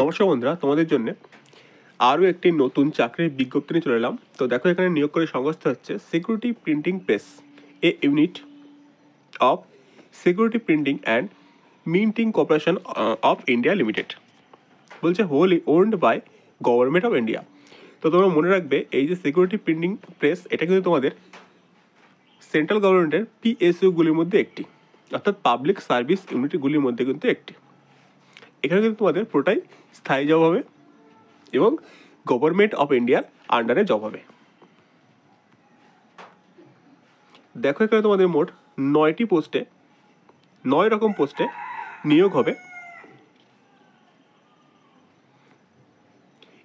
নমস্কার বন্ধুরা তোমাদের জন্য আরও একটি নতুন চাকরির বিজ্ঞপ্তি নিয়ে চলে এলাম তো দেখো এখানে নিয়োগ করে সংস্থা হচ্ছে security printing press a unit of security printing and minting corporation of India limited বলছে wholly owned by government of India তো তোমরা মনে রাখবে এই যে সিকিউরিটি প্রিন্টিং প্রেস এটা কিন্তু তোমাদের সেন্ট্রাল গভর্নমেন্টের পিএসইউগুলির মধ্যে একটি অর্থাৎ পাবলিক সার্ভিস ইউনিটগুলির মধ্যে কিন্তু একটি এখানে কিন্তু তোমাদের পুরোটাই স্থায়ী জব হবে এবং গভর্নমেন্ট অফ ইন্ডিয়ার আন্ডারে জব হবে দেখো এখানে তোমাদের মোট নয়টি পোস্টে নয় রকম পোস্টে নিয়োগ হবে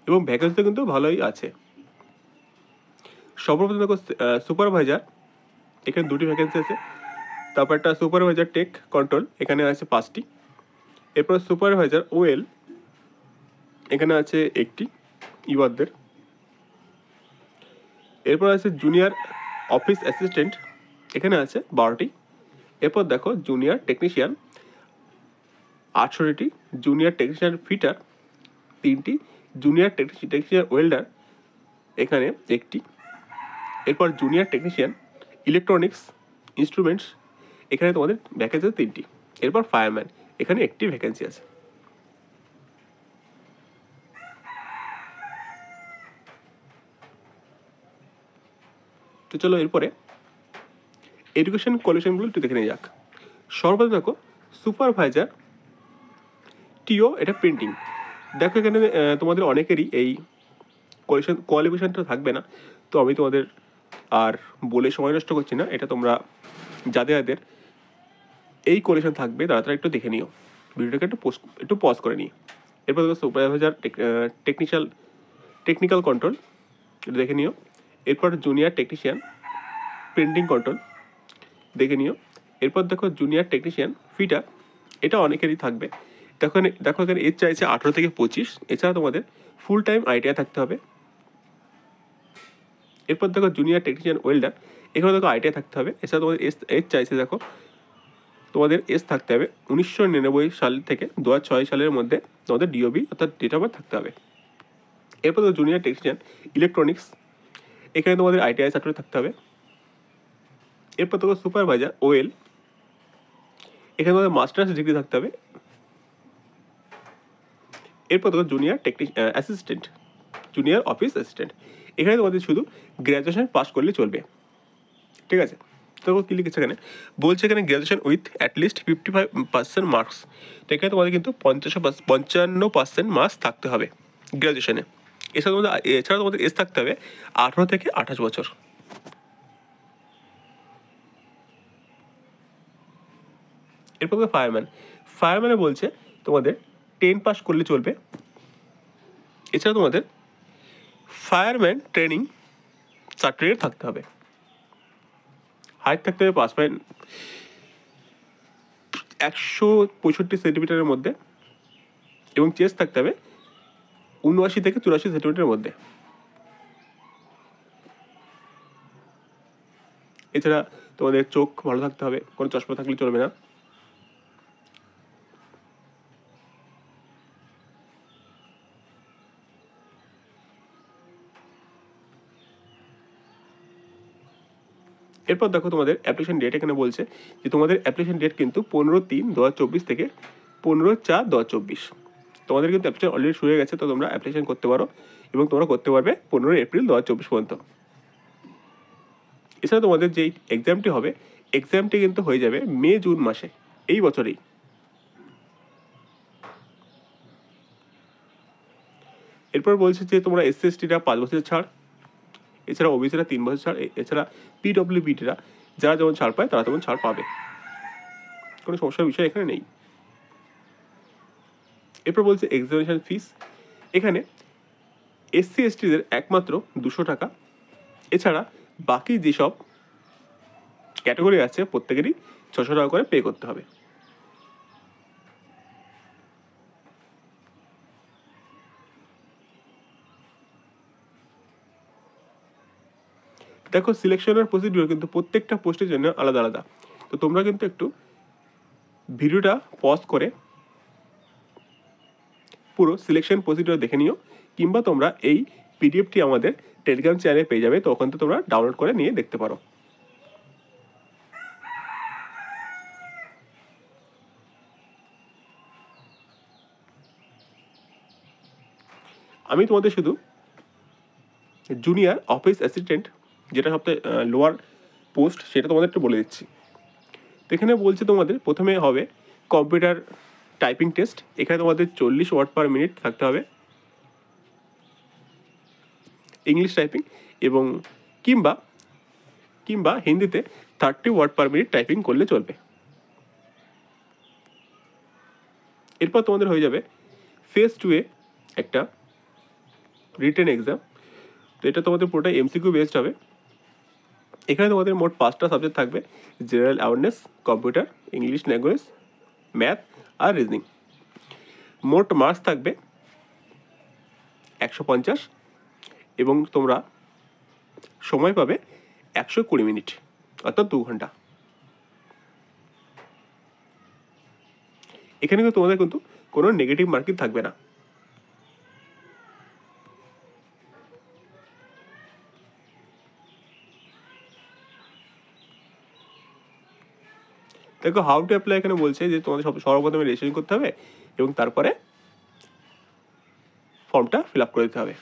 এবং ভ্যাকেন্সি কিন্তু ভালোই আছে সর্বপ্রথম দেখো সুপারভাইজার এখানে দুটি ভ্যাকেন্সি আছে তারপর একটা সুপারভাইজার টেক কন্ট্রোল এখানে আছে পাঁচটি এরপর সুপারভাইজার ওয়েল এখানে আছে একটি ইউয়ারদের এরপর আছে জুনিয়র অফিস অ্যাসিস্ট্যান্ট এখানে আছে বারোটি এরপর দেখো জুনিয়র টেকনিশিয়ান আটষট্টিটি জুনিয়র টেকনিশিয়ান ফিটার তিনটি জুনিয়র টেকনিশিয়ান ওয়েল্ডার এখানে একটি এরপর জুনিয়র টেকনিশিয়ান ইলেকট্রনিক্স ইনস্ট্রুমেন্টস এখানে তোমাদের ব্যাকেজ আছে তিনটি এরপর ফায়ারম্যান এখানে একটি ভ্যাকেন্সি আছে তো চলো এরপরে এডুকেশন কোয়ালিফিকেশনগুলো একটু দেখে নিয়ে যাক সর্বদা দেখো সুপারভাইজার টিও এটা প্রিন্টিং দেখো এখানে তোমাদের অনেকেরই এই কোয়ালিশন কোয়ালিফিকেশানটা থাকবে না তো আমি তোমাদের আর বলে সময় নষ্ট করছি না এটা তোমরা যাদের যাদের এই কোলেশন থাকবে তাড়াতাড়ি একটু দেখে নিও ভিডিওটাকে একটু পোস্ট একটু পজ করে নিই এরপর দেখো সুপারভাইজার টেকনিক্যাল টেকনিক্যাল কন্ট্রোল এটা দেখে নিও এরপর জুনিয়র টেকনিশিয়ান প্রিন্টিং কন্ট্রোল দেখে নিও এরপর দেখো জুনিয়র টেকনিশিয়ান ফিটা এটা অনেকেরই থাকবে দেখো দেখো এখানে এর চাইছে আঠেরো থেকে পঁচিশ এছাড়া তোমাদের ফুল টাইম আইটিআই থাকতে হবে এরপর দেখো জুনিয়র টেকনিশিয়ান ওয়েল্ডার এখানে দেখো আইটিআই থাকতে হবে এছাড়া তোমাদের এর চাইছে দেখো তোমাদের এস থাকতে হবে উনিশশো নিরানব্বই সাল থেকে দু সালের মধ্যে তোমাদের ডিওবি অর্থাৎ ডেট অফ বার্থ থাকতে হবে এরপর তো জুনিয়র টেকনিশিয়ান ইলেকট্রনিক্স এখানে তোমাদের আইটিআই সার্টিফিক থাকতে হবে এরপর তোমার সুপারভাইজার ওয়েল এখানে তোমাদের মাস্টার্স ডিগ্রি থাকতে হবে এরপর তোমার junior technical assistant junior office assistant এখানে তোমাদের শুধু গ্র্যাজুয়েশন পাস করলে চলবে ঠিক আছে তো কি লিখেছে এখানে বলছে এখানে graduation with at least fifty five percent marks তো এখানে তোমাদের কিন্তু পঞ্চাশ পঞ্চান্ন পার্সেন্ট মার্কস থাকতে হবে গ্র্যাজুয়েশনে এছাড়া তোমাদের এছাড়া তোমাদের এজ থাকতে হবে আঠেরো থেকে আঠাশ বছর এরপর ফায়ারম্যান ফায়ারম্যানে বলছে তোমাদের টেন পাস করলে চলবে এছাড়া তোমাদের ফায়ারম্যান ট্রেনিং সার্টিফিকেট থাকতে হবে হাইট থাকতে হবে পাঁচ পয়েন্ট একশো পঁয়ষট্টি সেন্টিমিটারের মধ্যে এবং চেস্ট থাকতে হবে উনআশি থেকে চুরাশি সেন্টিমিটারের মধ্যে এছাড়া তোমাদের চোখ ভালো থাকতে হবে কোনো চশমা থাকলে চলবে না এরপর দেখো তোমাদের অ্যাপ্লিকেশন ডেট এখানে বলছে যে তোমাদের অ্যাপ্লিকেশন ডেট কিন্তু পনেরো তিন দু থেকে পনেরো চার দু তোমাদের কিন্তু অ্যাপ্লিকেশন অলরেডি শুরু হয়ে গেছে তো তোমরা অ্যাপ্লিকেশন করতে পারো এবং তোমরা করতে পারবে পনেরোই এপ্রিল দু পর্যন্ত এছাড়া তোমাদের যেই এক্সামটি হবে এক্সামটি কিন্তু হয়ে যাবে মে জুন মাসে এই বছরেই এরপর বলছে যে তোমরা এসএসটিটা পাঁচ বছরের ছাড় এছাড়া ওবিসিরা তিন বছর ছাড় এছাড়া পিডব্লিউ বিটিরা যারা যেমন ছাড় পায় তারা তেমন ছাড় পাবে কোনো সমস্যার বিষয় এখানে নেই এরপর বলছে এক্সামিনেশান ফিস এখানে এসসি এসটিদের একমাত্র দুশো টাকা এছাড়া বাকি যেসব ক্যাটাগরি আছে প্রত্যেকেরই ছশো টাকা করে পে করতে হবে দেখো সিলেকশনের প্রসিডিওর কিন্তু প্রত্যেকটা পোস্টের জন্য আলাদা আলাদা তো তোমরা কিন্তু একটু ভিডিওটা পজ করে পুরো সিলেকশন প্রসিডিওর দেখে নিও কিংবা তোমরা এই পিডিএফটি আমাদের টেলিগ্রাম চ্যানেলে পেয়ে যাবে তো ওখান থেকে তোমরা ডাউনলোড করে নিয়ে দেখতে পারো আমি তোমাদের শুধু জুনিয়র অফিস অ্যাসিস্ট্যান্ট যেটা সবথেকে লোয়ার পোস্ট সেটা তোমাদের একটু বলে দিচ্ছি তো এখানে বলছে তোমাদের প্রথমে হবে কম্পিউটার টাইপিং টেস্ট এখানে তোমাদের চল্লিশ ওয়ার্ড পার মিনিট থাকতে হবে ইংলিশ টাইপিং এবং কিংবা কিংবা হিন্দিতে thirty word per minute typing করলে চলবে এরপর তোমাদের হয়ে যাবে ফেজ টু এ একটা রিটেন এক্সাম তো এটা তোমাদের পুরোটা এমসিকিউ বেসড হবে এখানে তোমাদের মোট পাঁচটা সাবজেক্ট থাকবে general awareness computer English language math আর রিজনিং মোট মার্কস থাকবে একশো পঞ্চাশ এবং তোমরা সময় পাবে একশো কুড়ি মিনিট অর্থাৎ দু ঘন্টা এখানে কিন্তু তোমাদের কিন্তু কোনো নেগেটিভ মার্কিং থাকবে না দেখো হাউ টু অ্যাপ্লাই এখানে বলছে যে তোমাদের সব সর্বপ্রথমে রেজিস্ট্রেশন করতে হবে এবং তারপরে ফর্মটা ফিল আপ করে দিতে হবে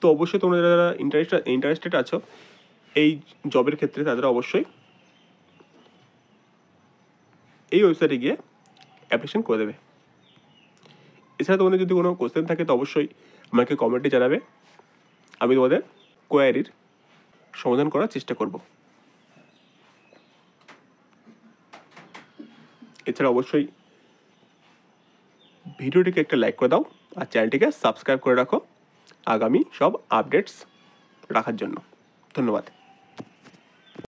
তো অবশ্যই তোমরা যারা ইন্টারেস্ট ইন্টারেস্টেড আছো এই জবের ক্ষেত্রে তাদের অবশ্যই এই ওয়েবসাইটে গিয়ে অ্যাপ্লিকেশন করে দেবে এছাড়া তোমাদের যদি কোনো কোশ্চেন থাকে তো অবশ্যই আমাকে কমেন্টে জানাবে আমি তোমাদের কোয়ারির সমাধান করার চেষ্টা করব এছাড়া অবশ্যই ভিডিওটিকে একটা লাইক করে দাও আর চ্যানেলটিকে সাবস্ক্রাইব করে রাখো আগামী সব আপডেটস রাখার জন্য ধন্যবাদ